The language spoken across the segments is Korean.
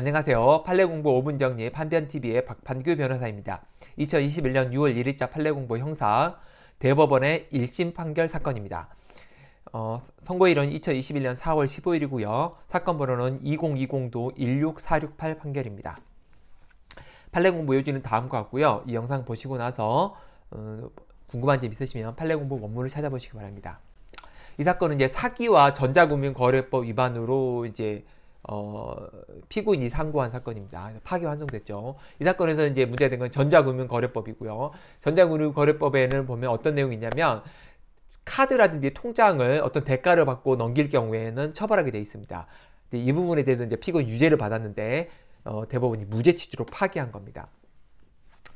안녕하세요. 판례공부 5분 정리 판변TV의 박판규 변호사입니다. 2021년 6월 1일자 판례공부 형사 대법원의 1심 판결 사건입니다. 어, 선고일은 2021년 4월 15일이고요. 사건 번호는 2020도 16468 판결입니다. 판례공부 요지는 다음과 같고요. 이 영상 보시고 나서 음, 궁금한 점 있으시면 판례공부 원문을 찾아보시기 바랍니다. 이 사건은 이제 사기와 전자금융거래법 위반으로 이제 어, 피고인이 상고한 사건입니다. 아, 파기 환송됐죠. 이 사건에서 이제 문제된 건 전자금융거래법이고요. 전자금융거래법에는 보면 어떤 내용이 있냐면 카드라든지 통장을 어떤 대가를 받고 넘길 경우에는 처벌하게 돼 있습니다. 이 부분에 대해서 이제 피고인 유죄를 받았는데 어, 대법원이 무죄 취지로 파기한 겁니다.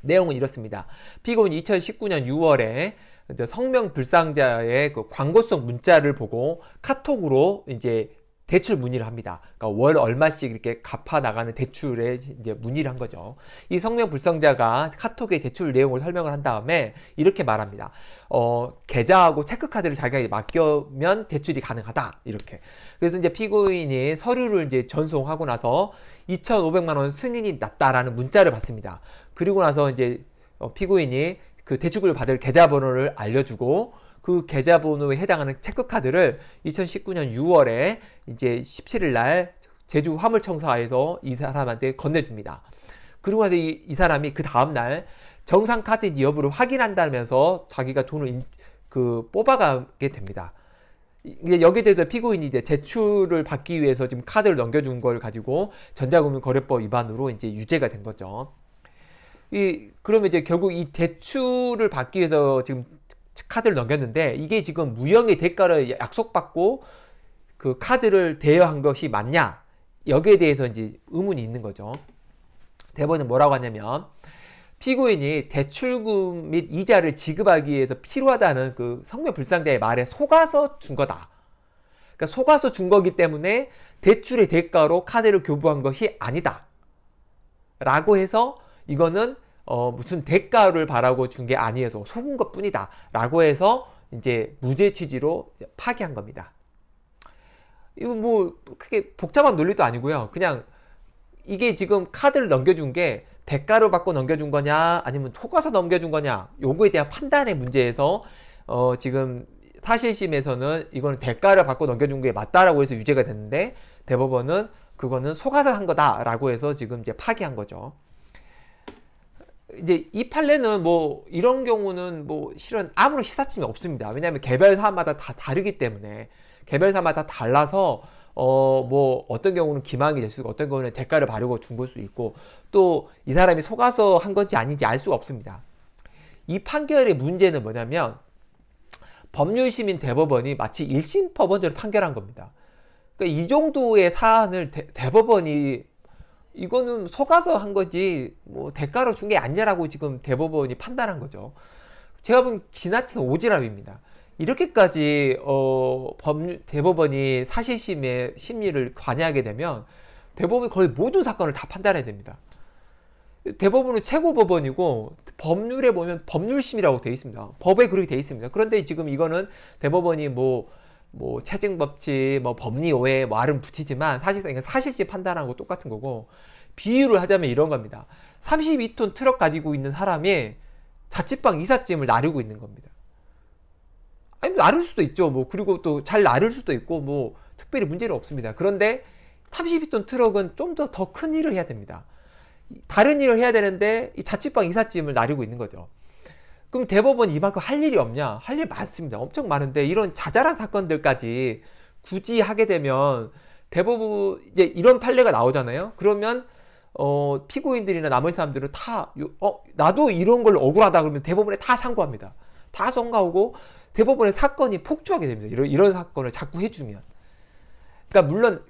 내용은 이렇습니다. 피고인이 2019년 6월에 성명 불상자의 그 광고성 문자를 보고 카톡으로 이제 대출 문의를 합니다. 그러니까 월 얼마씩 이렇게 갚아 나가는 대출에 이제 문의를 한 거죠. 이 성명 불성자가 카톡의 대출 내용을 설명을 한 다음에 이렇게 말합니다. 어, 계좌하고 체크카드를 자기에게 맡겨면 대출이 가능하다. 이렇게. 그래서 이제 피고인이 서류를 이제 전송하고 나서 2,500만 원 승인이 났다라는 문자를 받습니다. 그리고 나서 이제 어, 피고인이 그 대출을 받을 계좌번호를 알려주고 그 계좌번호에 해당하는 체크카드를 2019년 6월에 이제 17일 날 제주 화물청사에서 이 사람한테 건네줍니다. 그리고 나서 이, 이 사람이 그 다음날 정상 카드인지 여부를 확인한다면서 자기가 돈을 인, 그 뽑아가게 됩니다. 이제 여기에 대해서 피고인이 이제 제출을 받기 위해서 지금 카드를 넘겨준 걸 가지고 전자금융거래법 위반으로 이제 유죄가 된 거죠. 이 그러면 이제 결국 이 대출을 받기 위해서 지금 카드를 넘겼는데 이게 지금 무형의 대가를 약속받고 그 카드를 대여한 것이 맞냐 여기에 대해서 이제 의문이 있는 거죠. 대법원은 뭐라고 하냐면 피고인이 대출금 및 이자를 지급하기 위해서 필요하다는 그 성묘불상자의 말에 속아서 준 거다. 그러니까 속아서 준 거기 때문에 대출의 대가로 카드를 교부한 것이 아니다. 라고 해서 이거는 어, 무슨 대가를 바라고 준 게 아니어서 속은 것 뿐이다. 라고 해서 이제 무죄 취지로 파기한 겁니다. 이거 뭐, 크게 복잡한 논리도 아니고요. 그냥 이게 지금 카드를 넘겨준 게 대가로 받고 넘겨준 거냐, 아니면 속아서 넘겨준 거냐, 요거에 대한 판단의 문제에서, 어, 지금 사실심에서는 이거는 대가를 받고 넘겨준 게 맞다라고 해서 유죄가 됐는데 대법원은 그거는 속아서 한 거다라고 해서 지금 이제 파기한 거죠. 이제 이 판례는 뭐 이런 경우는 뭐 실은 아무런 시사점이 없습니다. 왜냐하면 개별사마다 다 다르기 때문에 개별사마다 달라서 어뭐 어떤 경우는 기망이 될 수 있고 어떤 경우는 대가를 바르고 준걸수 있고 또 이 사람이 속아서 한 건지 아닌지 알 수가 없습니다. 이 판결의 문제는 뭐냐면 법률시민 대법원이 마치 일심 법원제로 판결한 겁니다. 그러니까 이 정도의 사안을 대, 대법원이 이거는 속아서 한 거지 뭐 대가로 준 게 아니냐라고 지금 대법원이 판단한 거죠. 제가 보기 지나친 오지랖입니다. 이렇게까지 어, 법률 대법원이 사실심의 심리를 관여하게 되면 대법원이 거의 모든 사건을 다 판단해야 됩니다. 대법원은 최고법원이고 법률에 보면 법률심이라고 되어 있습니다. 법에 그렇게 되어 있습니다. 그런데 지금 이거는 대법원이 뭐뭐 체증 법칙, 뭐 법리 오해 말은 뭐 붙이지만 사실상 이건 사실시 판단한 거 똑같은 거고 비유를 하자면 이런 겁니다. 32톤 트럭 가지고 있는 사람이 자취방 이삿짐을 나르고 있는 겁니다. 아니 나를 수도 있죠. 뭐 그리고 또 잘 나를 수도 있고 뭐 특별히 문제는 없습니다. 그런데 32톤 트럭은 좀 더 더 큰 일을 해야 됩니다. 다른 일을 해야 되는데 이 자취방 이삿짐을 나르고 있는 거죠. 그럼 대법원 이만큼 할 일이 없냐? 할 일 많습니다. 엄청 많은데 이런 자잘한 사건들까지 굳이 하게 되면 대부분 이제 이런 판례가 나오잖아요. 그러면 어, 피고인들이나 나머지 사람들은 다 어, 나도 이런 걸 억울하다 그러면 대법원에 다 상고합니다. 다 선고하고 대법원의 사건이 폭주하게 됩니다. 이런 이런 사건을 자꾸 해주면. 그러니까 물론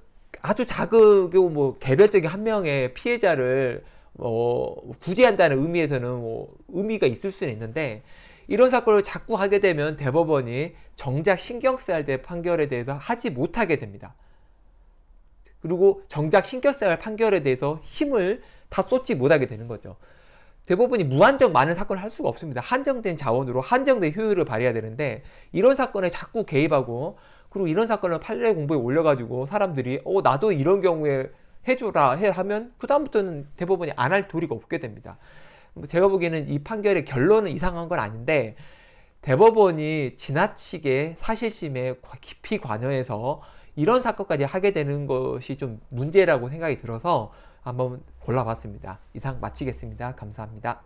아주 작은 뭐 개별적인 한 명의 피해자를 어, 구제한다는 의미에서는 뭐 의미가 있을 수는 있는데 이런 사건을 자꾸 하게 되면 대법원이 정작 신경 써야 될 판결에 대해서 하지 못하게 됩니다. 그리고 정작 신경 써야 할 판결에 대해서 힘을 다 쏟지 못하게 되는 거죠. 대부분이 무한정 많은 사건을 할 수가 없습니다. 한정된 자원으로 한정된 효율을 발휘해야 되는데 이런 사건에 자꾸 개입하고 그리고 이런 사건을 판례 공부에 올려가지고 사람들이 어 나도 이런 경우에 해주라 하면 그 다음부터는 대법원이 안 할 도리가 없게 됩니다. 뭐 제가 보기에는 이 판결의 결론은 이상한 건 아닌데 대법원이 지나치게 사실심에 깊이 관여해서 이런 사건까지 하게 되는 것이 좀 문제라고 생각이 들어서 한번 골라봤습니다. 이상 마치겠습니다. 감사합니다.